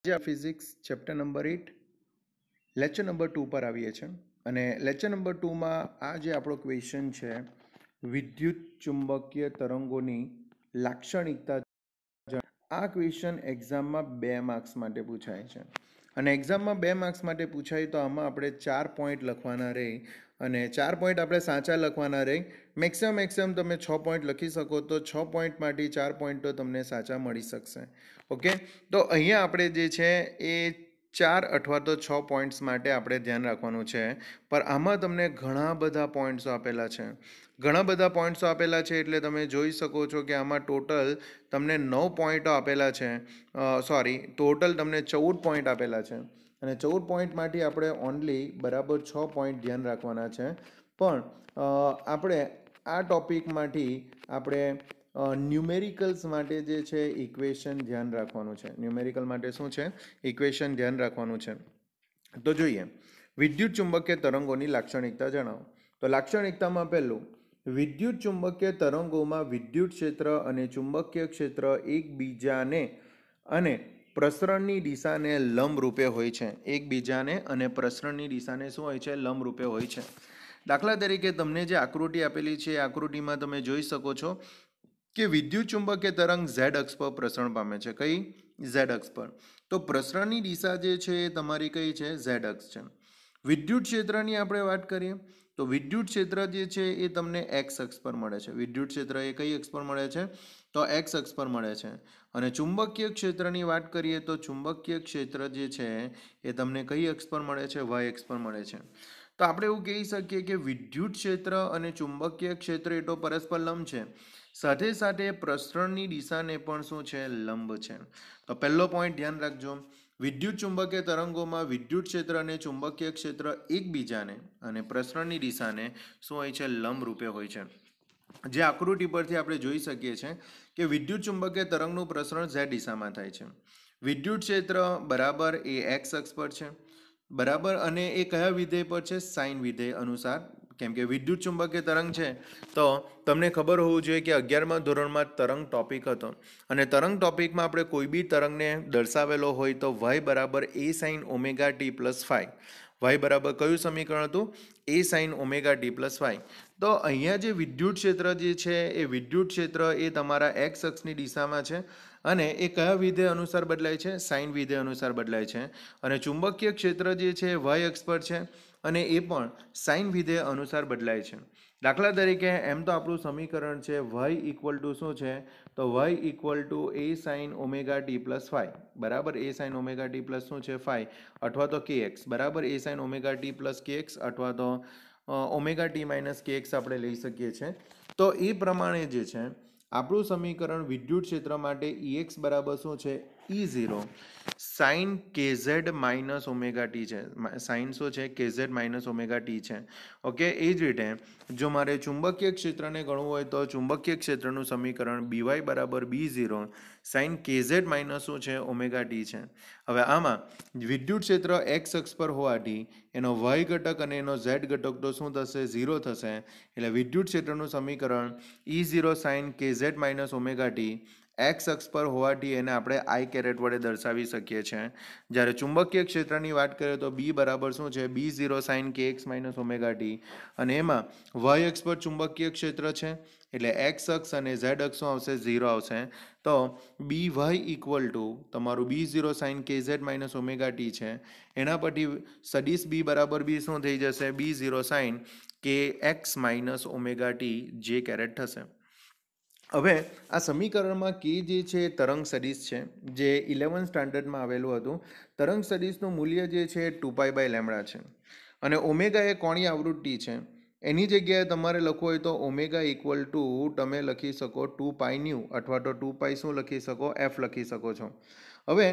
આજે આ physics chapter number eight lecture number two પર આવીએ છીએ અને લેક્ચર નંબર ટુમાં આ જે આપણો ક્વેશ્ચન છે વિદ્યુત ચુંબકીય તરંગોની લાક્ષણિકતા આ ક્વેશ્ચન એક્ઝામમાં બે માર્ક્સ માટે પૂછાય છે અને એક્ઝામમાં બે માર્ક્સ માટે પૂછાય તો આમાં આપણે ચાર પોઈન્ટ લખવાના રહે અને ચાર પોઈન્ટ આપણે સાચા લખવાના રહી મેક્સિમમ મેક્સિમમ તમે છ પોઈન્ટ લખી શકો તો છ પોઈન્ટમાંથી ચાર પોઈન્ટ તો તમને સાચા મળી શકશે ઓકે તો અહીંયા આપણે જે છે એ ચાર અથવા તો છ પોઈન્ટ્સ માટે આપણે ધ્યાન રાખવાનું છે પણ આમાં તમને ઘણા બધા પોઈન્ટ્સો આપેલા છે ઘણા બધા પોઈન્ટ્સો આપેલા છે એટલે તમે જોઈ શકો છો કે આમાં ટોટલ તમને નવ પોઈન્ટો આપેલા છે સોરી ટોટલ તમને ચૌદ પોઈન્ટ આપેલા છે અને ચૌદ પોઈન્ટમાંથી આપણે ઓનલી બરાબર છ પોઈન્ટ ધ્યાન રાખવાના છે પણ આપણે આ ટોપિકમાંથી આપણે ન્યુમેરિકલ્સ માટે જે છે ઇક્વેશન ધ્યાન રાખવાનું છે ન્યુમેરિકલ માટે શું છે ઇક્વેશન ધ્યાન રાખવાનું છે તો જોઈએ વિદ્યુત ચુંબકીય તરંગોની લાક્ષણિકતા જણાવો તો લાક્ષણિકતામાં પહેલું વિદ્યુત ચુંબકીય તરંગોમાં વિદ્યુત ક્ષેત્ર અને ચુંબકીય ક્ષેત્ર એકબીજાને અને પ્રસરણની દિશાને લંબરૂપે હોય છે એકબીજાને અને પ્રસરણની દિશાને શું હોય છે લંબ રૂપે હોય છે દાખલા તરીકે તમને જે આકૃતિ આપેલી છે એ આકૃતિમાં તમે જોઈ શકો છો કે વિદ્યુત ચુંબકીય તરંગ ઝેડ અક્ષ પર પ્રસરણ પામે છે કઈ ઝેડ અક્ષ પર તો પ્રસરણની દિશા જે છે એ તમારી કઈ છે ઝેડ અક્ષ છે વિદ્યુત ક્ષેત્રની આપણે વાત કરીએ તો વિદ્યુત ક્ષેત્ર જે છે એ તમને એક્સ અક્ષ પર મળે છે વિદ્યુત ક્ષેત્ર એ કઈ અક્ષ પર મળે છે તો એક્સ અક્ષ પર મળે છે અને ચુંબકીય ક્ષેત્રની વાત કરીએ તો ચુંબકીય ક્ષેત્ર જે છે એ તમને કઈ અક્ષ પર મળે છે વાય અક્ષ પર મળે છે તો આપણે એવું કહી શકીએ કે વિદ્યુત ક્ષેત્ર અને ચુંબકીય ક્ષેત્ર એટલો પરસ્પર લંબ છે સાથે સાથે પ્રસરણની દિશાને પણ શું છે લંબ છે તો પહેલો પોઈન્ટ ધ્યાન રાખજો વિદ્યુત ચુંબકીય તરંગોમાં વિદ્યુત ક્ષેત્ર અને ચુંબકીય ક્ષેત્ર એકબીજાને અને પ્રસરણની દિશાને શું હોય છે લંબ રૂપે હોય છે જે આકૃતિ પરથી આપણે જોઈ શકીએ છીએ કે વિદ્યુત ચુંબકીય તરંગનું પ્રસરણ ઝેડ દિશામાં થાય છે વિદ્યુત ક્ષેત્ર બરાબર એ એક્સ અક્ષ પર છે બરાબર અને એ કયા વિધેય પર છે સાઇન વિધેય અનુસાર કેમ કે વિદ્યુત ચુંબકીય તરંગ છે તો તમને ખબર હોવું જોઈએ કે અગિયારમાં ધોરણમાં તરંગ ટોપિક હતો અને તરંગ ટોપિકમાં આપણે કોઈ બી તરંગને દર્શાવેલો હોય તો વાય બરાબર A sine omega T plus five Y બરાબર કયું સમીકરણ હતું A sine omega D plus Y તો અહીંયા જે વિદ્યુત ક્ષેત્ર જે છે એ વિદ્યુત ક્ષેત્ર એ તમારા એક્સ અક્ષની દિશામાં છે અને એ કયા વિધેય અનુસાર બદલાય છે સાઇન વિધેય અનુસાર બદલાય છે અને ચુંબકીય ક્ષેત્ર જે છે વાય અક્ષ પર છે અને એ પણ સાઇન વિધેય અનુસાર બદલાય છે દાખલા તરીકે એમ તો આપણું સમીકરણ છે વાય ઇક્વલ ટુ શું છે તો Y equal to A sine omega T plus phi બરાબર A sine omega T plus શું છે ફાઈ અથવા તો કે એક્સ બરાબર A sine omega T plus K X અથવા તો omega T minus K X આપણે લઈ શકીએ છીએ તો એ પ્રમાણે જે છે આપણું સમીકરણ વિદ્યુત ક્ષેત્ર માટે ઈએક્સ e બરાબર શું છે E e zero sine K Z minus omega T છે સાઇન શું છે કેઝેડ માઇનસ ઓમેગા ટી છે ઓકે એ જ રીતે જો મારે ચુંબકીય ક્ષેત્રને ગણવું હોય તો ચુંબકીય ક્ષેત્રનું સમીકરણ બીવાય બરાબર B zero sine K Z minus શું છે ઓમેગા ટી છે હવે આમાં વિદ્યુત ક્ષેત્ર એક્સ અક્ષ પર હોવાથી એનો વાય ઘટક અને એનો ઝેડ ઘટક તો શું થશે ઝીરો થશે એટલે વિદ્યુત ક્ષેત્રનું સમીકરણ E zero sine K Z minus omega T X અક્ષ પર હોવાથી એને આપણે આઈ કેરેટ વડે દર્શાવી શકીએ છીએ જ્યારે ચુંબકીય ક્ષેત્રની વાત કરીએ તો બી બરાબર શું છે બી ઝીરો સાઇન કે એક્સ માઇનસ ઓમેગા ટી અને એમાં વાય અક્ષ પર ચુંબકીય ક્ષેત્ર છે એટલે એક્સ અક્ષ અને ઝેડ શું આવશે ઝીરો આવશે તો બી વાય ઇક્વલ ટુ તમારું બી ઝીરો સાઇન કે ઝેડ માઇનસ ઓમેગા ટી છે એના પછી સદીસ બી બરાબર બી શું થઈ જશે બી ઝીરો સાઇન કે x minus omega t j caret થશે હવે આ સમીકરણમાં કે જે છે તરંગ સદીશ છે જે ઇલેવન સ્ટાન્ડર્ડમાં આવેલું હતું તરંગ સદીશનું મૂલ્ય જે છે ટુ પાઈ બાય લેમડા છે અને ઓમેગા એ કોણી આવૃત્તિ છે એની જગ્યાએ તમારે લખવું હોય તો ઓમેગા ઇક્વલ ટુ તમે લખી શકો ટુ પાઈ ન્યૂ અથવા તો ટુ પાઈ શું લખી શકો એફ લખી શકો છો હવે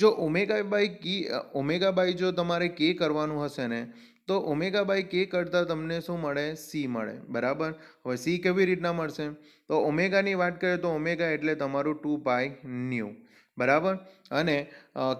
જો omega by k omega by જો તમારે કે કરવાનું હશે ને તો ઓમેગા બાય કે કરતાં તમને શું મળે સી મળે બરાબર હવે સી કેવી રીતના મળશે તો ઓમેગાની વાત કરીએ તો ઓમેગા એટલે તમારું ટુ પાય ન્યૂ બરાબર અને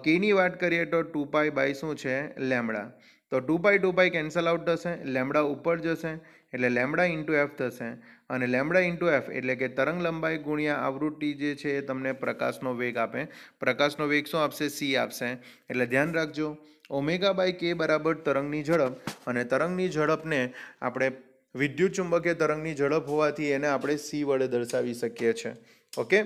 કેની વાત કરીએ તો ટુ પાય બાય શું છે લેમડા તો two pi two pi cancel out થશે લેમડા ઉપર જશે એટલે લેમડા ઇન્ટુ એફ થશે અને લેમડા ઇન્ટુ એફ એટલે કે તરંગ લંબાઈ ગુણ્યા આવૃત્તિ જે છે એ તમને પ્રકાશનો વેગ આપે પ્રકાશનો વેગ શું આપશે સી આપશે એટલે ધ્યાન રાખજો ઓમેગા બાય કે બરાબર તરંગની ઝડપ અને તરંગની ઝડપને આપણે વિદ્યુત ચુંબકીય તરંગની ઝડપ હોવાથી એને આપણે સી વડે દર્શાવી શકીએ છીએ ઓકે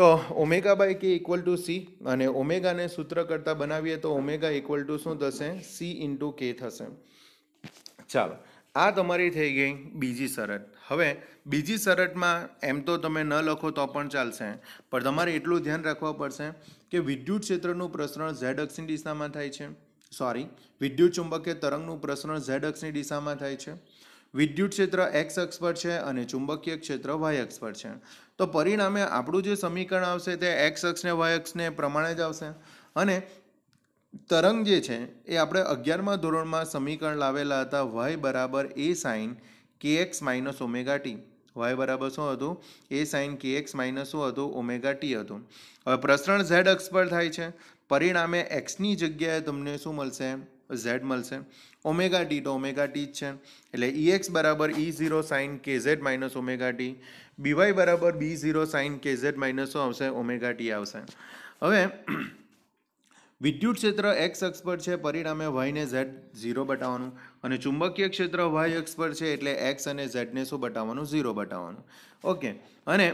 તો omega by k equal to c અને ઓમેગાને સૂત્ર કરતાં બનાવીએ તો ઓમેગા ઇક્વલ ટુ શું થશે સી ઇન્ટુ કે થશે ચાલો આ તમારી થઈ ગઈ બીજી શરત હવે બીજી શરતમાં એમ તો તમે ન લખો તો પણ ચાલશે પણ તમારે એટલું ધ્યાન રાખવા પડશે કે વિદ્યુત ક્ષેત્રનું પ્રસરણ ઝેડ અક્ષની દિશામાં થાય છે સોરી વિદ્યુત ચુંબકીય તરંગનું પ્રસરણ ઝેડ અક્ષની દિશામાં થાય છે વિદ્યુત ક્ષેત્ર એક્સ અક્ષ પર છે અને ચુંબકીય ક્ષેત્ર વાય અક્ષ પર છે તો પરિણામે આપણું જે સમીકરણ આવશે તે એક્સ અક્ષને વાય અક્ષને પ્રમાણે જ આવશે અને તરંગ જે છે એ આપણે અગિયારમાં ધોરણમાં સમીકરણ લાવેલા હતા વાય બરાબર A sine k x minus omega t y બરાબર શું હતું એ સાઇન કે એક્સ માઇનસ શું હતું ઓમેગા ટી હતું હવે પ્રસરણ ઝેડ એક્સ પર થાય છે પરિણામે એક્સની જગ્યાએ તમને શું મળશે ઝેડ મળશે ઓમેગા ટી તો ઓમેગા ટી જ છે એટલે ઈ e એક્સ બરાબર ઈ ઝીરો સાઇન કે Z minus omega t B y બરાબર બી ઝીરો સાઇન કે ઝેડ માઇનસ શું આવશે ઓમેગા ટી આવશે હવે વિદ્યુત ક્ષેત્ર એક્સ અક્ષ પર છે પરિણામે વાયને ઝેડ ઝીરો બતાવવાનું અને ચુંબકીય ક્ષેત્ર વાય અક્ષ પર છે એટલે એક્સ અને ઝેડને શું બતાવવાનું ઝીરો બતાવવાનું ઓકે અને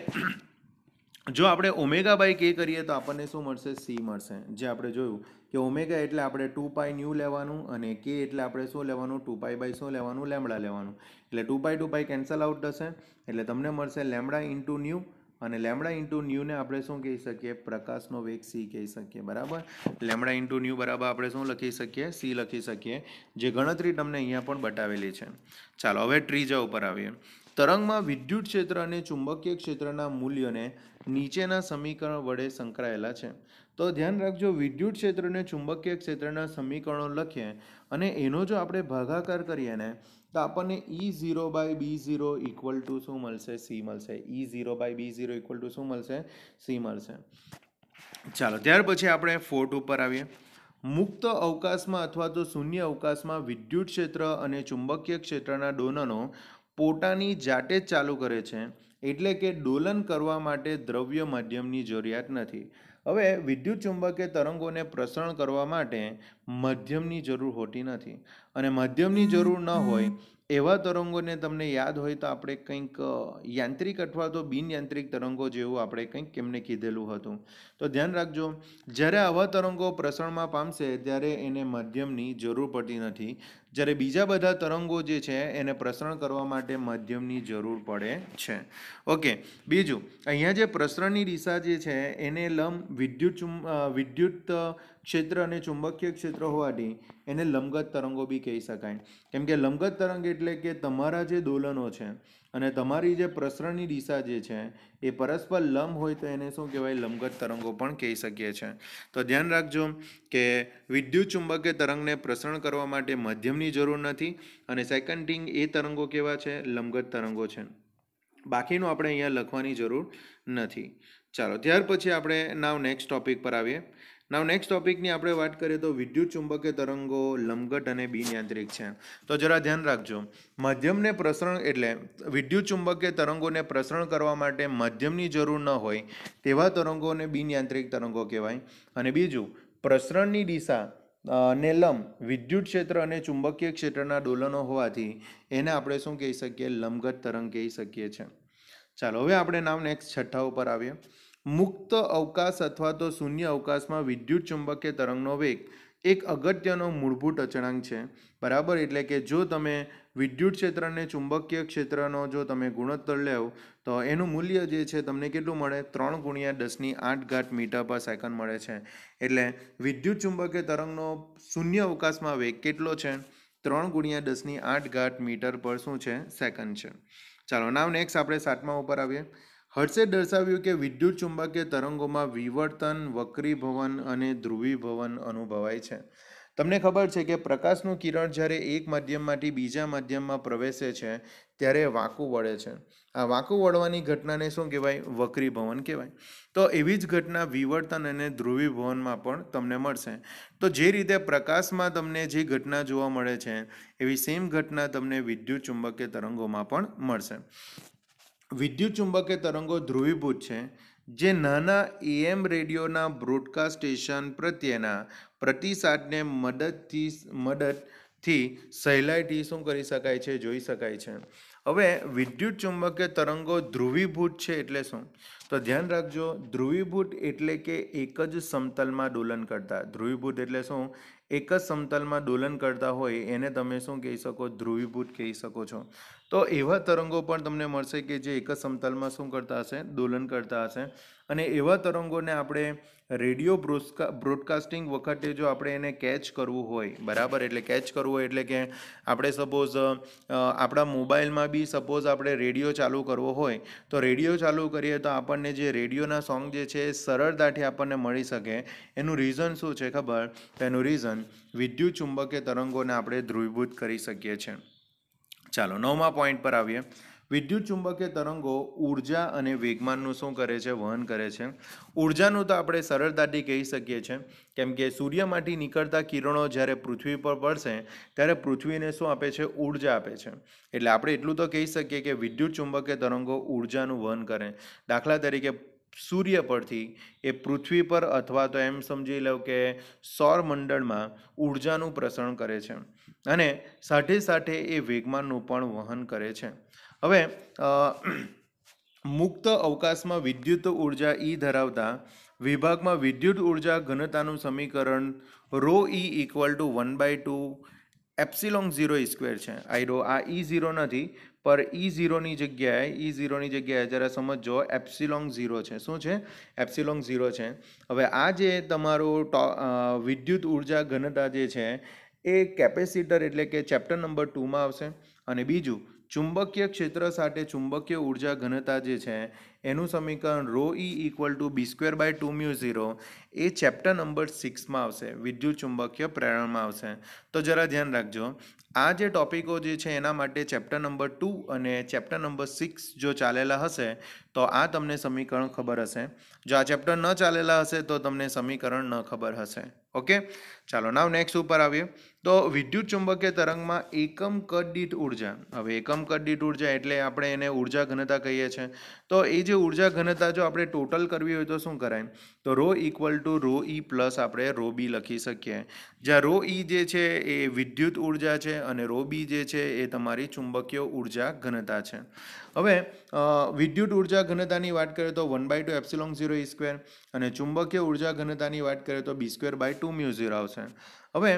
જો આપણે ઓમેગા બાય કે કરીએ તો આપણને શું મળશે સી મળશે જે આપણે જોયું કે ઓમેગા એટલે આપણે ટુ પાય ન્યૂ લેવાનું અને કે એટલે આપણે શું લેવાનું ટુ પાઈ બાય શું લેવાનું લેમડા લેવાનું એટલે two pi two pi cancel out થશે એટલે તમને મળશે લેમડા ઇન્ટુ ન્યૂ અને લેમડા ઇન્ટુ ન્યૂને આપણે શું કહી શકીએ પ્રકાશનો વેગ સી કહી શકીએ બરાબર લેમડા ઇન્ટુ ન્યૂ બરાબર આપણે શું લખી શકીએ સી લખી શકીએ જે ગણતરી તમને અહીંયા પણ બતાવેલી છે ચાલો હવે ત્રીજા ઉપર આવીએ તરંગમાં વિદ્યુત ક્ષેત્ર અને ચુંબકીય ક્ષેત્રના મૂલ્યોને નીચેના સમીકરણ વડે સંકળાયેલા છે તો ધ્યાન રાખજો વિદ્યુત ક્ષેત્ર અને ચુંબકીય ક્ષેત્રના સમીકરણો લખીએ અને એનો જો આપણે ભાગાકાર કરીએ ને તો આપણને E zero by B zero equal to શું મળશે સી મળશે E zero by B zero equal to શું મળશે સી મળશે ચાલો ત્યાર પછી આપણે ફોર્ટ ઉપર આવીએ મુક્ત અવકાશમાં અથવા તો શૂન્ય અવકાશમાં વિદ્યુત ક્ષેત્ર અને ચુંબકીય ક્ષેત્રના ડોનનો પોતાની જાતે જ ચાલુ કરે છે એટલે કે ડોલન કરવા માટે દ્રવ્ય માધ્યમની જરૂરિયાત નથી હવે વિદ્યુત ચુંબકીય તરંગોને પ્રસરણ કરવા માટે માધ્યમની જરૂર હોતી નથી અને માધ્યમની જરૂર ન હોય એવા તરંગોને તમને યાદ હોય તો આપણે કંઈક યાંત્રિક અથવા તો બિનયાંત્રિક તરંગો જેવું આપણે કંઈક કેમને કીધેલું હતું તો ધ્યાન રાખજો જ્યારે આવા તરંગો પ્રસરણમાં પામશે ત્યારે એને માધ્યમની જરૂર પડતી નથી જ્યારે બીજા બધા તરંગો જે છે એને પ્રસરણ કરવા માટે માધ્યમની જરૂર પડે છે ઓકે બીજું અહીંયા જે પ્રસરણની દિશા જે છે એને લંબ વિદ્યુત વિદ્યુત ક્ષેત્ર અને ચુંબકીય ક્ષેત્ર હોવાથી એને લંબગત તરંગો બી કહી શકાય કેમ કે લંબગત તરંગ એટલે કે તમારા જે દોલનો છે અને તમારી જે પ્રસરણની દિશા જે છે એ પરસ્પર લંબ હોય તો એને શું કહેવાય લંબગત તરંગો પણ કહી શકીએ છીએ તો ધ્યાન રાખજો કે વિદ્યુત ચુંબકીય તરંગને પ્રસરણ કરવા માટે માધ્યમની જરૂર નથી અને સેકન્ડ થિંગ એ તરંગો કેવા છે લંબગત તરંગો છે બાકીનું આપણે અહીંયા લખવાની જરૂર નથી ચાલો ત્યાર પછી આપણે નાવ નેક્સ્ટ ટોપિક પર આવીએ નાવ નેક્સ્ટ ટોપિકની આપણે વાત કરીએ તો વિદ્યુત ચુંબકીય તરંગો લંબઘટ અને બિનયાંત્રિક છે તો જરા ધ્યાન રાખજો માધ્યમને પ્રસરણ એટલે વિદ્યુત ચુંબકીય તરંગોને પ્રસરણ કરવા માટે માધ્યમની જરૂર ન હોય તેવા તરંગોને બિનયાંત્રિક તરંગો કહેવાય અને બીજું પ્રસરણની દિશા ને લંબ વિદ્યુત ક્ષેત્ર અને ચુંબકીય ક્ષેત્રના દોલનો હોવાથી એને આપણે શું કહી શકીએ લંબઘટ તરંગ કહી શકીએ છીએ ચાલો હવે આપણે નામ નેક્સ્ટ છઠ્ઠા ઉપર આવીએ મુક્ત અવકાશ અથવા તો શૂન્ય અવકાશમાં વિદ્યુત ચુંબકીય તરંગનો વેગ એક અગત્યનો મૂળભૂત અચળાંક છે બરાબર એટલે કે જો તમે વિદ્યુત ક્ષેત્રને ચુંબકીય ક્ષેત્રનો જો તમે ગુણોત્તર લેવ તો એનું મૂલ્ય જે છે તમને કેટલું મળે ત્રણ ગુણ્યા દસની આઠ ઘાટ મીટર પર સેકન્ડ મળે છે એટલે વિદ્યુત ચુંબકીય તરંગનો શૂન્ય અવકાશમાં વેગ કેટલો છે ત્રણ ગુણ્યા દસની આઠ ઘાટ મીટર પર શું છે સેકન્ડ છે ચાલો નામ નેક્સ્ટ આપણે સાતમા ઉપર આવીએ હર્ષે દર્શાવ્યું કે વિદ્યુત ચુંબકીય તરંગોમાં વિવર્તન વક્રીભવન અને ધ્રુવીભવન અનુભવાય છે તમને ખબર છે કે પ્રકાશનું કિરણ જ્યારે એક માધ્યમમાંથી બીજા માધ્યમમાં પ્રવેશે છે ત્યારે વાંકું વળે છે આ વાંકું વળવાની ઘટનાને શું કહેવાય વક્રીભવન કહેવાય તો એવી જ ઘટના વિવર્તન અને ધ્રુવીભવનમાં પણ તમને મળશે તો જે રીતે પ્રકાશમાં તમને જે ઘટના જોવા મળે છે એવી સેમ ઘટના તમને વિદ્યુત ચુંબકીય તરંગોમાં પણ મળશે વિદ્યુત ચુંબકીય તરંગો ધ્રુવીભૂત છે જે નાના એએમ રેડિયોના બ્રોડકાસ્ટ સ્ટેશન પ્રત્યેના પ્રતિસાદને મદદથી મદદથી સહેલાઈથી શું કરી શકાય છે જોઈ શકાય છે હવે વિદ્યુત ચુંબકીય તરંગો ધ્રુવીભૂત છે એટલે શું તો ધ્યાન રાખજો ધ્રુવીભૂત એટલે કે એક જ સમતલમાં ડોલન કરતા ધ્રુવીભૂત એટલે શું એક જ સમતલમાં દોલન કરતા હોય એને તમે શું કહી શકો ધ્રુવીભૂત કહી શકો છો તો એવા તરંગો પણ તમને મળશે કે જે એક જ સમતલમાં શું કરતા હશે દોલન કરતા હશે અને એવા તરંગોને આપણે રેડિયો બ્રોડકાસ્ટિંગ વખતે જો આપણે એને કેચ કરવું હોય બરાબર એટલે કેચ કરવું હોય એટલે કે આપણે સપોઝ આપણા મોબાઈલમાં બી સપોઝ આપણે રેડિયો ચાલુ કરવો હોય તો રેડિયો ચાલુ કરીએ તો આપણને જે રેડિયોના સોંગ જે છે એ સરળતાથી આપણને મળી શકે એનું રીઝન શું છે ખબર તો એનું રીઝન વિદ્યુત ચુંબકીય તરંગોને આપણે ધ્રુવીભૂત કરી શકીએ છીએ ચાલો નવમા પોઈન્ટ પર આવીએ વિદ્યુત ચુંબકીય તરંગો ઉર્જા અને વેગમાનનું શું કરે છે વહન કરે છે ઉર્જાનું તો આપણે સરળતાથી કહી શકીએ છીએ કેમ કે સૂર્યમાંથી નીકળતા કિરણો જ્યારે પૃથ્વી પર પડશે ત્યારે પૃથ્વીને શું આપે છે ઉર્જા આપે છે એટલે આપણે એટલું તો કહી શકીએ કે વિદ્યુત ચુંબકીય તરંગો ઉર્જાનું વહન કરે દાખલા તરીકે સૂર્ય પરથી એ પૃથ્વી પર અથવા તો એમ સમજી લો કે સૌરમંડળમાં ઉર્જાનું પ્રસરણ કરે છે અને સાથે સાથે એ વેગમાનનું પણ વહન કરે છે હવે મુક્ત અવકાશમાં વિદ્યુત ઉર્જા ઈ ધરાવતા વિભાગમાં વિદ્યુત ઉર્જા ઘનતાનું સમીકરણ rho E equal to one by two epsilon zero E square છે આઈરો આ ઈ e ઝીરો નથી પર ઈ e ઝીરોની જગ્યાએ ઈ e ઝીરોની જગ્યાએ જરા સમજો એપ્સિલોંગ ઝીરો છે શું છે એપ્સિલોંગ ઝીરો છે હવે આ જે તમારું ટો વિદ્યુત ઉર્જા ઘનતા જે છે એ કેપેસિટર એટલે કે ચેપ્ટર નંબર ટુમાં આવશે અને બીજું ચુંબકીય ક્ષેત્ર સાથે ચુંબકીય ઉર્જા ઘનતા જે છે એનું સમીકરણ rho E equal to B square by two mu zero એ ચેપ્ટર નંબર સિક્સમાં આવશે વિદ્યુત ચુંબકીય પ્રેરણમાં આવશે તો જરા ધ્યાન રાખજો આ જે ટોપિકો જે છે એના માટે ચેપ્ટર નંબર ટુ અને ચેપ્ટર નંબર સિક્સ જો ચાલેલા હશે તો આ તમને સમીકરણ ખબર હશે જો આ ચેપ્ટર ન ચાલેલા હશે તો તમને સમીકરણ ન ખબર હશે ઓકે ચાલો નાવ નેક્સ્ટ ઉપર આવીએ તો વિદ્યુત ચુંબકીય તરંગમાં એકમ કદ દીઠ ઉર્જા હવે એકમ કદ દીઠ ઉર્જા એટલે આપણે એને ઉર્જા ઘનતા કહીએ છીએ તો એ જે ઉર્જા ઘનતા જો આપણે ટોટલ કરવી હોય તો શું કરાય તો rho equal to rho E plus આપણે રો બી લખી શકીએ જ્યાં રો ઈ e જે છે એ વિદ્યુત ઉર્જા છે અને રો બી જે છે એ તમારી ચુંબકીય ઉર્જા ઘનતા છે હવે વિદ્યુત ઉર્જા ઘનતાની વાત કરીએ તો one by two epsilon zero E square અને ચુંબકીય ઉર્જા ઘનતાની વાત કરીએ તો B square by two mu zero આવશે હવે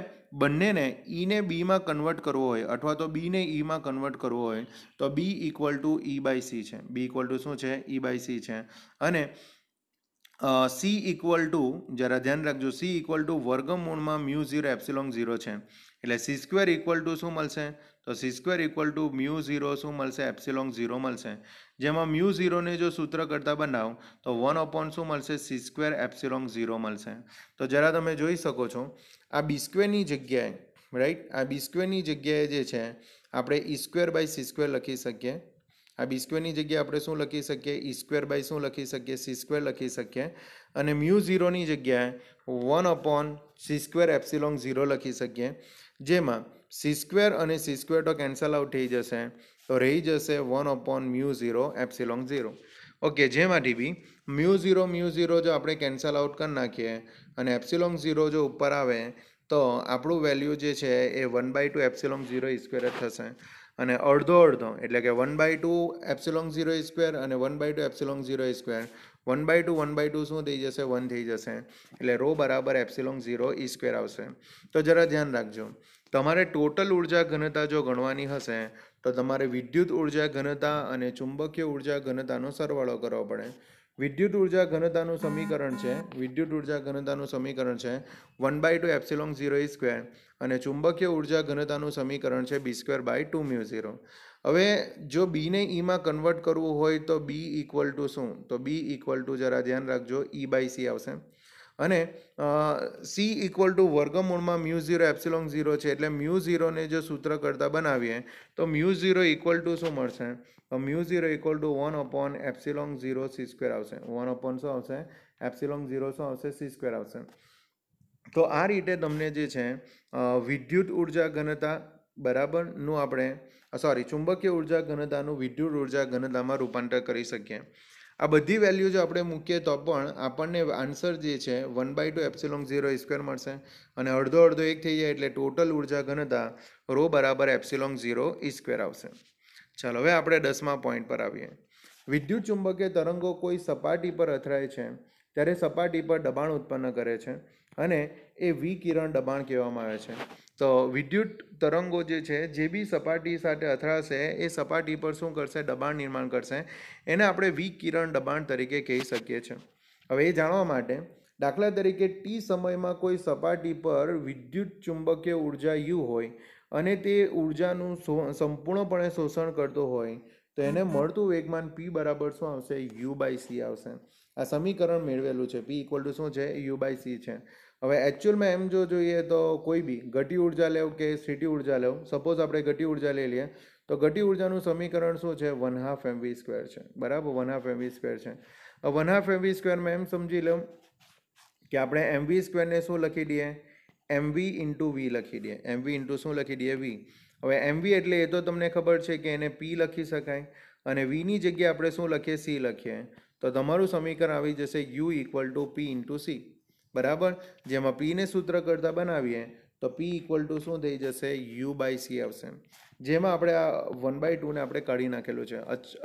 બંનેને ઈને બીમાં કન્વર્ટ કરવો હોય અથવા તો બીને ઈમાં કન્વર્ટ કરવો હોય તો B equal to E by c છે બી ઇક્વલ ટુ શું છે ઈ બાય સી છે અને સી ઇક્વલ ટુ જરા ધ્યાન રાખજો સી ઇક્વલ ટુ વર્ગમૂળમાં મ્યુ ઝીરો એપ્સિલોન ઝીરો છે એટલે સી સ્ક્વેર ઇક્વલ ટુ શું મળશે તો c square equal to mu zero શું મળશે એપ્સિલોન ઝીરો મળશે જેમાં મ્યુ ઝીરોને જો સૂત્ર કરતા બનાવ તો વન અપોન શું મળશે સી સ્ક્વેર એપ્સિલોન ઝીરો મળશે તો જરા તમે જોઈ શકો છો આ બી સ્ક્વેરની જગ્યાએ રાઈટ આ બી સ્ક્વેરની જગ્યાએ જે છે આપણે E square by c square લખી શકીએ આ બી સ્ક્વેરની જગ્યાએ આપણે શું લખી શકીએ ઈ સ્ક્વેર બાય શું લખી શકીએ સી સ્ક્વેર લખી શકીએ અને મ્યુ ઝીરોની જગ્યાએ one upon c square epsilon zero લખી શકીએ જેમાં સી સ્ક્વેર અને સી સ્ક્વેર તો કેન્સલ આઉટ થઈ જશે તો રહી જશે one upon mu zero epsilon zero okay જેમાંથી B mu zero mu zero જો આપણે કેન્સલ આઉટ કરી નાખીએ અને એપ્સિલોન ઝીરો જો ઉપર આવે તો આપણું વેલ્યુ જે છે એ one by two epsilon zero square જ થશે અને અડધો અડધો એટલે કે one by two epsilon zero square અને one by two epsilon zero square one by two one by two શું થઈ જશે વન થઈ જશે એટલે રો બરાબર એપ્સિલોન ઝીરો ઈ સ્ક્વેર આવશે તો જરા ધ્યાન રાખજો તમારે ટોટલ ઉર્જા ઘનતા જો ગણવાની હશે તો તમારે વિદ્યુત ઉર્જા ઘનતા અને ચુંબકીય ઉર્જા ઘનતાનો સરવાળો કરવો પડે વિદ્યુત ઉર્જા ઘનતાનું સમીકરણ છે વિદ્યુત ઉર્જા ઘનતાનું સમીકરણ છે one by two epsilon zero square અને ચુંબકીય ઉર્જા ઘનતાનું સમીકરણ છે B square by two mu zero હવે જો બીને ઈમાં કન્વર્ટ કરવું હોય તો બી ઇક્વલ ટુ શું તો બી ઇક્વલ ટુ જરા ધ્યાન રાખજો ઈ બાય સી આવશે અને સી ઇક્વલ ટુ વર્ગમૂળમાં મ્યુ ઝીરો એપ્સિલોન ઝીરો છે એટલે મ્યુ ઝીરોને જો સૂત્ર કરતાં બનાવીએ તો મ્યુ ઝીરો ઇક્વલ ટુ શું મળશે mu zero equal to one upon epsilon zero c square આવશે વન અપોન શું આવશે એપ્સિલોન ઝીરો શું આવશે સી સ્ક્વેર આવશે તો આ રીતે તમને જે છે વિદ્યુત ઉર્જા ઘનતા બરાબરનું આપણે સોરી ચુંબકીય ઉર્જા ઘનતાનું વિદ્યુત ઉર્જા ઘનતામાં રૂપાંતર કરી શકીએ આ બધી વેલ્યુ જો આપણે મૂકીએ તો પણ આપણને આન્સર જે છે one by two epsilon zero square મળશે અને અડધો અડધો એક થઈ જાય એટલે ટોટલ ઉર્જા ઘનતા રો બરાબર એપ્સિલોન ઝીરો સ્ક્વેર આવશે ચાલો હવે આપણે દસમા પોઈન્ટ પર આવીએ વિદ્યુત ચુંબકીય તરંગો કોઈ સપાટી પર અથડાય છે ત્યારે સપાટી પર દબાણ ઉત્પન્ન કરે છે અને એ વિકિરણ દબાણ કહેવામાં આવે છે તો વિદ્યુત તરંગો જે છે જે બી સપાટી સાથે અથડાશે એ સપાટી પર શું કરશે દબાણ નિર્માણ કરશે એને આપણે વિકિરણ દબાણ તરીકે કહી શકીએ છીએ હવે એ જાણવા માટે દાખલા તરીકે ટી સમયમાં કોઈ સપાટી પર વિદ્યુત ચુંબકીય ઉર્જા યુ હોય અને તે ઉર્જાનું સંપૂર્ણપણે શોષણ કરતો હોય તો એને મળતું વેગમાન પી બરાબર શું આવશે યુ બાય સી આવશે આ સમીકરણ મેળવેલું છે પી ઇક્વલ ટુ શું છે યુ બાય સી છે હવે એકચ્યુઅલમાં એમ જો જોઈએ તો કોઈ બી ઘટી ઉર્જા લેવું કે સીટી ઉર્જા લેવું સપોઝ આપણે ઘટી ઉર્જા લઈ લઈએ તો ઘટી ઉર્જાનું સમીકરણ શું છે one half m v square છે બરાબર one half m v square છે વન હાફ એમ વી સ્ક્વેરમાં એમ સમજી લઉં કે આપણે એમ વી સ્ક્વેરને શું લખી દઈએ એમ વી ઇન્ટુ વી લખી દઈએ એમ વી ઇન્ટુ શું લખી દઈએ વી હવે એમવી એટલે એ તો તમને ખબર છે કે એને પી લખી શકાય અને વીની જગ્યાએ આપણે શું લખીએ સી લખીએ તો તમારું સમીકરણ આવી જશે u equal to p into c બરાબર જેમાં પીને સૂત્ર કરતાં બનાવીએ તો પી ઇક્વલ ટુ શું થઈ જશે યુ બાય સી આવશે જેમાં આપણે આ વન બાય ટુને આપણે કાઢી નાખેલું છે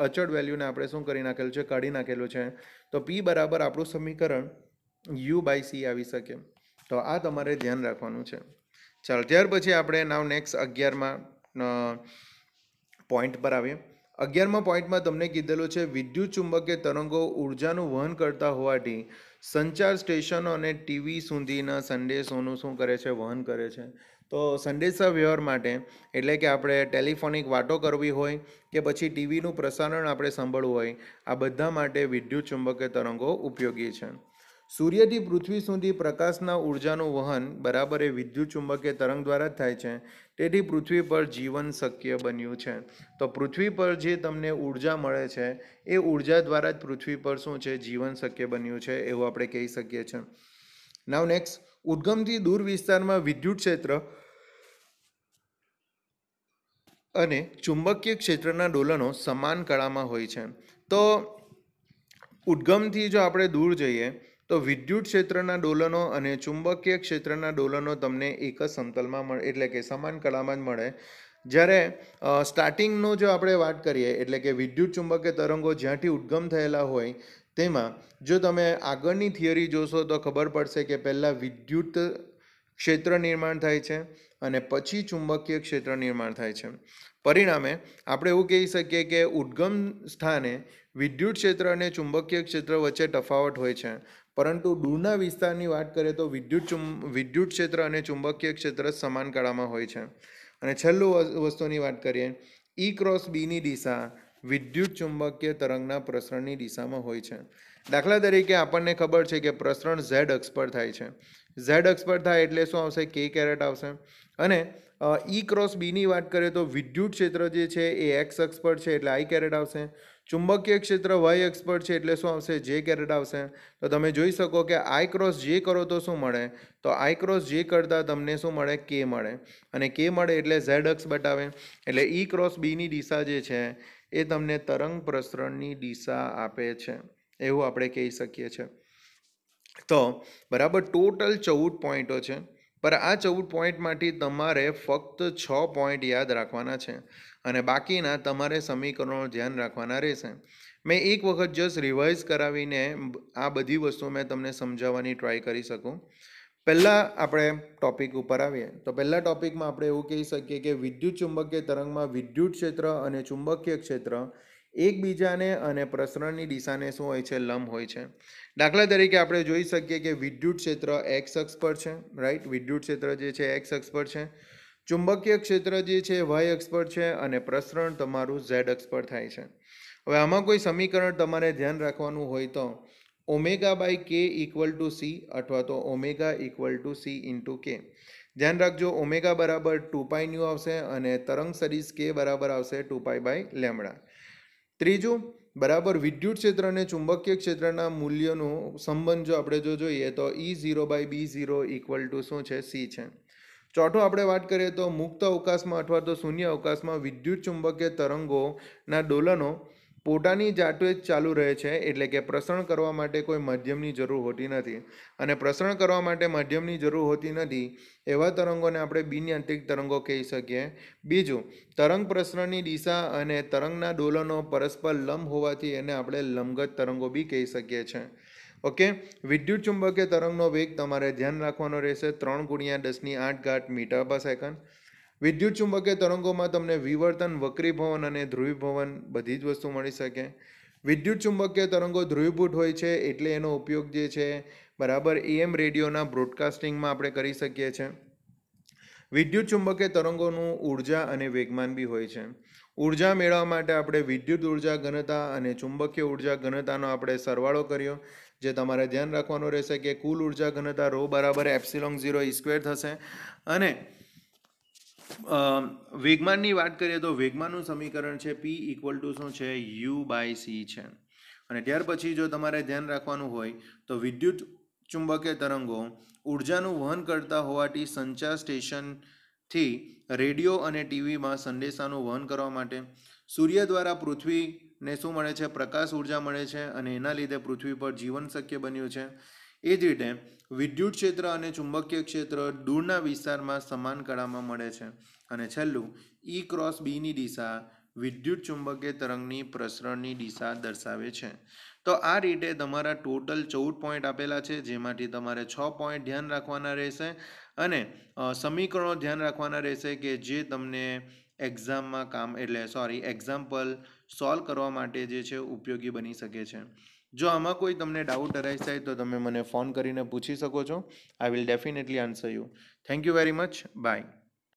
અચળ વેલ્યુને આપણે શું કરી નાખેલું છે કાઢી નાખેલું છે તો પી બરાબર આપણું સમીકરણ યુ બાય સી આવી શકે તો આ તમારે ધ્યાન રાખવાનું છે ચાલો ત્યાર પછી આપણે નાવ નેક્સ્ટ અગિયારમાં પોઈન્ટ પર આવીએ અગિયારમાં પોઈન્ટમાં તમને કીધેલું છે વિદ્યુત ચુંબકીય તરંગો ઉર્જાનું વહન કરતા હોવાથી સંચાર સ્ટેશનો અને ટીવી સુધીના સંદેશોનું શું કરે છે વહન કરે છે તો સંદેશા વ્યવહાર માટે એટલે કે આપણે ટેલિફોનિક વાતો કરવી હોય કે પછી ટીવીનું પ્રસારણ આપણે સાંભળવું હોય આ બધા માટે વિદ્યુત ચુંબકીય તરંગો ઉપયોગી છે સૂર્યથી પૃથ્વી સુધી પ્રકાશના ઊર્જાનું વહન બરાબર એ વિદ્યુત ચુંબકીય તરંગ દ્વારા જ થાય છે તેથી પૃથ્વી પર જીવન શક્ય બન્યું છે તો પૃથ્વી પર જે તમને ઉર્જા મળે છે એ ઊર્જા દ્વારા જ પૃથ્વી પર શું છે જીવન શક્ય બન્યું છે એવું આપણે કહી શકીએ છીએ નાવ નેક્સ્ટ ઉદ્ગમથી દૂર વિસ્તારમાં વિદ્યુત ક્ષેત્ર અને ચુંબકીય ક્ષેત્રના ડોલનો સમાન કળામાં હોય છે તો ઉદ્ગમથી જો આપણે દૂર જઈએ તો વિદ્યુત ક્ષેત્રના ડોલનો અને ચુંબકીય ક્ષેત્રના ડોલનો તમને એક જ સમતલમાં મળે એટલે કે સમાન કળામાં જ મળે જ્યારે સ્ટાર્ટિંગનો જો આપણે વાત કરીએ એટલે કે વિદ્યુત ચુંબકીય તરંગો જ્યાંથી ઉદ્ગમ થયેલા હોય તેમાં જો તમે આગળની થિયરી જોશો તો ખબર પડશે કે પહેલાં વિદ્યુત ક્ષેત્ર નિર્માણ થાય છે અને પછી ચુંબકીય ક્ષેત્ર નિર્માણ થાય છે પરિણામે આપણે એવું કહી શકીએ કે ઉદ્ગમ સ્થાને વિદ્યુત ક્ષેત્ર અને ચુંબકીય ક્ષેત્ર વચ્ચે તફાવત હોય છે પરંતુ દૂરના વિસ્તારની વાત કરીએ તો વિદ્યુત ચું વિદ્યુત ક્ષેત્ર અને ચુંબકીય ક્ષેત્ર સમાન ગાળામાં હોય છે અને છેલ્લું વસ્તુની વાત કરીએ ઈ ક્રોસ બીની દિશા વિદ્યુત ચુંબકીય તરંગના પ્રસરણની દિશામાં હોય છે દાખલા તરીકે આપણને ખબર છે કે પ્રસરણ ઝેડ અક્ષ પર થાય છે ઝેડ અક્ષ પર થાય એટલે શું આવશે કે કેરેટ આવશે અને ઈ ક્રોસ બીની વાત કરીએ તો વિદ્યુત ક્ષેત્ર જે છે એ એક્સ અક્ષ પર છે એટલે આઈ કેરેટ આવશે ચુંબકીય ક્ષેત્ર વાય એક્સપર્ટ છે એટલે શું આવશે જે કેરેટ આવશે તો તમે જોઈ શકો કે આઈ ક્રોસ જે કરો તો શું મળે તો આઈ ક્રોસ જે કરતાં તમને શું મળે કે મળે અને કે મળે એટલે ઝેડ અક્ષ બતાવે એટલે ઈ ક્રોસ બીની દિશા જે છે એ તમને તરંગ પ્રસરણની દિશા આપે છે એવું આપણે કહી શકીએ છીએ તો બરાબર ટોટલ ચૌદ પોઈન્ટો છે પર આ ચૌદ પોઈન્ટમાંથી તમારે ફક્ત છ પોઈન્ટ યાદ રાખવાના છે અને બાકીના તમારે સમીકરણો ધ્યાન રાખવાના રહેશે મેં એક વખત જસ્ટ રિવાઇઝ કરાવીને આ બધી વસ્તુ મેં તમને સમજાવવાની ટ્રાય કરી શકું પહેલાં આપણે ટોપિક ઉપર આવીએ તો પહેલાં ટોપિકમાં આપણે એવું કહી શકીએ કે વિદ્યુત ચુંબકીય તરંગમાં વિદ્યુત ક્ષેત્ર અને ચુંબકીય ક્ષેત્ર એકબીજાને અને પ્રસરણની દિશાને શું હોય છે લંબ હોય છે દાખલા તરીકે આપણે જોઈ શકીએ કે વિદ્યુત ક્ષેત્ર એક્સ અક્ષ પર છે રાઈટ વિદ્યુત ક્ષેત્ર જે છે એક્સ અક્ષ પર છે ચુંબકીય ક્ષેત્ર જે છે વાય એક્સપર્ટ છે અને પ્રસરણ તમારું ઝેડ એક્સપર્ટ થાય છે હવે આમાં કોઈ સમીકરણ તમારે ધ્યાન રાખવાનું હોય તો omega by k equal to c અથવા તો omega equal to c into k ધ્યાન રાખજો ઓમેગા બરાબર ટુ પાઈ ન્યૂ આવશે અને તરંગ સરીસ કે બરાબર આવશે ટુ પાઈ બાય લેમડા ત્રીજું બરાબર વિદ્યુત ક્ષેત્ર અને ચુંબકીય ક્ષેત્રના મૂલ્યનો સંબંધ જો આપણે જો જોઈએ તો E zero by B zero equal to શું છે સી છે ચોથો આપણે વાત કરીએ તો મુક્ત અવકાશમાં અથવા તો શૂન્ય અવકાશમાં વિદ્યુત ચુંબકીય તરંગોના દોલનો પોતાની જાતે જ ચાલુ રહે છે એટલે કે પ્રસરણ કરવા માટે કોઈ માધ્યમની જરૂર હોતી નથી અને પ્રસરણ કરવા માટે માધ્યમની જરૂર હોતી નથી એવા તરંગોને આપણે બિનયાંત્રિક તરંગો કહી શકીએ બીજું તરંગ પ્રસરણની દિશા અને તરંગના દોલનો પરસ્પર લંબ હોવાથી એને આપણે લંબગત તરંગો બી કહી શકીએ છીએ ઓકે વિદ્યુત ચુંબકીય તરંગનો વેગ તમારે ધ્યાન રાખવાનો રહેશે ત્રણ ગુણ્યા દસની આઠ ઘાટ મીટર પર સેકન્ડ વિદ્યુત ચુંબકીય તરંગોમાં તમને વિવર્તન વક્રીભવન અને ધ્રુવીભવન બધી જ વસ્તુ મળી શકે વિદ્યુત ચુંબકીય તરંગો ધ્રુવીભૂત હોય છે એટલે એનો ઉપયોગ જે છે બરાબર એએમ રેડિયોના બ્રોડકાસ્ટિંગમાં આપણે કરી શકીએ છીએ વિદ્યુત ચુંબકીય તરંગોનું ઉર્જા અને વેગમાન બી હોય છે ઉર્જા મેળવવા માટે આપણે વિદ્યુત ઉર્જા ઘનતા અને ચુંબકીય ઉર્જા ઘનતાનો આપણે સરવાળો કર્યો જે તમારે ધ્યાન રાખવાનું રહેશે કે કુલ ઉર્જા ઘનતા રો બરાબર એપ્સિલોંગ ઝીરો સ્ક્વેર થશે અને વેગમાનની વાત કરીએ તો વેગમાનનું સમીકરણ છે પી ઇક્વલ ટુ શું છે યુ બાય સી છે અને ત્યાર પછી જો તમારે ધ્યાન રાખવાનું હોય તો વિદ્યુત ચુંબકીય તરંગો ઉર્જાનું વહન કરતા હોવાથી સંચાર સ્ટેશનથી રેડિયો અને ટીવીમાં સંદેશાનું વહન કરવા માટે સૂર્ય દ્વારા પૃથ્વી ને શું મળે છે પ્રકાશ ઉર્જા મળે છે અને એના લીધે પૃથ્વી પર જીવન શક્ય બન્યું છે એ જ રીતે વિદ્યુત ક્ષેત્ર અને ચુંબકીય ક્ષેત્ર દૂરના વિસ્તારમાં સમાન કળામાં મળે છે અને છેલ્લું ઈ ક્રોસ બીની દિશા વિદ્યુત ચુંબકીય તરંગની પ્રસરણની દિશા દર્શાવે છે તો આ રીતે તમારા ટોટલ ચૌદ પોઈન્ટ આપેલા છે જેમાંથી તમારે છ પોઈન્ટ ધ્યાન રાખવાના રહેશે અને સમીકરણો ધ્યાન રાખવાના રહેશે કે જે તમને એક્ઝામમાં કામ એટલે સોરી એક્ઝામ્પલ સોલ્વ કરવા માટે જે છે ઉપયોગી બની શકે છે જો આમાં કોઈ તમને ડાઉટ અરાઈ થાય તો તમે મને ફોન કરીને પૂછી શકો છો I will definitely answer you thank you very much by